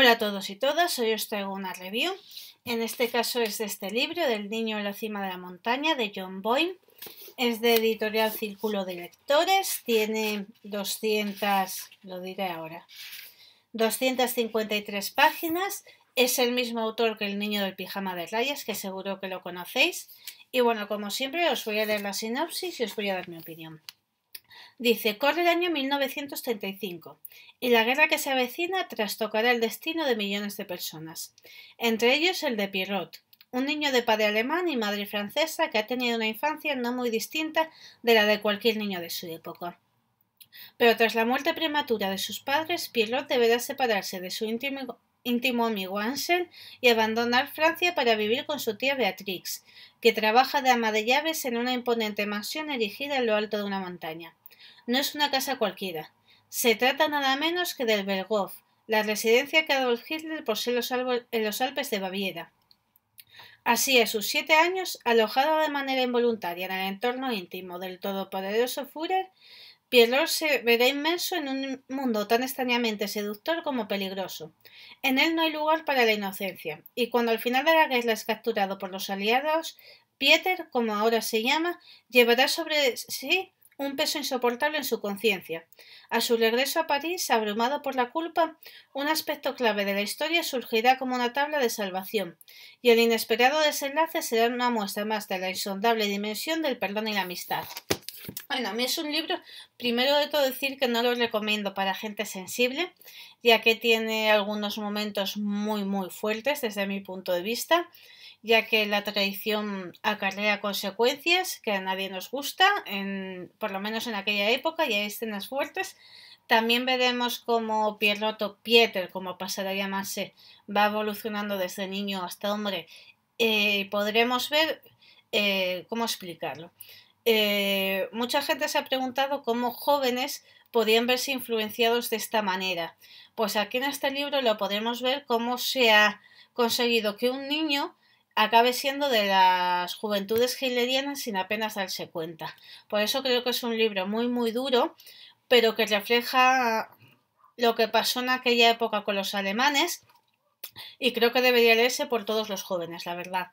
Hola a todos y todas, hoy os traigo una review. En este caso es de este libro, del niño en la cima de la montaña, de John Boyne. Es de editorial Círculo de Lectores, tiene 200, lo diré ahora, 253 páginas. Es el mismo autor que El niño del pijama de rayas, que seguro que lo conocéis. Y bueno, como siempre, os voy a leer la sinopsis y os voy a dar mi opinión. Dice, corre el año 1935 y la guerra que se avecina trastocará el destino de millones de personas, entre ellos el de Pierrot, un niño de padre alemán y madre francesa que ha tenido una infancia no muy distinta de la de cualquier niño de su época. Pero tras la muerte prematura de sus padres, Pierrot deberá separarse de su íntimo, íntimo amigo Ansel y abandonar Francia para vivir con su tía Beatrix, que trabaja de ama de llaves en una imponente mansión erigida en lo alto de una montaña no es una casa cualquiera. Se trata nada menos que del Berghof, la residencia que Adolf Hitler posee en los Alpes de Baviera. Así, a sus siete años, alojado de manera involuntaria en el entorno íntimo del todopoderoso Führer, Pierrot se verá inmerso en un mundo tan extrañamente seductor como peligroso. En él no hay lugar para la inocencia, y cuando al final de la guerra es capturado por los aliados, Pieter, como ahora se llama, llevará sobre sí un peso insoportable en su conciencia. A su regreso a París, abrumado por la culpa, un aspecto clave de la historia surgirá como una tabla de salvación, y el inesperado desenlace será una muestra más de la insondable dimensión del perdón y la amistad. Bueno, a mí es un libro, primero de todo decir que no lo recomiendo para gente sensible, ya que tiene algunos momentos muy, muy fuertes desde mi punto de vista, ya que la traición acarrea consecuencias que a nadie nos gusta, en, por lo menos en aquella época, y hay escenas fuertes. También veremos cómo Pierrotto Pieter, como pasará a llamarse, va evolucionando desde niño hasta hombre. y eh, podremos ver eh, cómo explicarlo. Eh, mucha gente se ha preguntado cómo jóvenes podían verse influenciados de esta manera. Pues aquí en este libro lo podemos ver cómo se ha conseguido que un niño acabe siendo de las juventudes hilerianas sin apenas darse cuenta. Por eso creo que es un libro muy muy duro, pero que refleja lo que pasó en aquella época con los alemanes y creo que debería leerse por todos los jóvenes, la verdad.